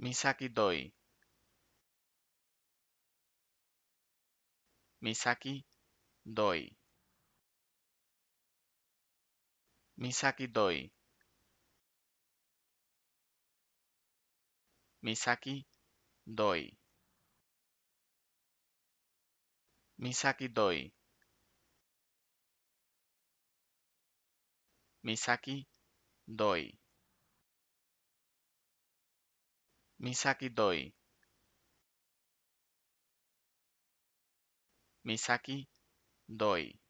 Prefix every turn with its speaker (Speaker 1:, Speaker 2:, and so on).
Speaker 1: Misaki Doi. Misaki Doi. Misaki Doi. Misaki Doi. Misaki Doi. Misaki Doi. Misaki Doi Misaki Doi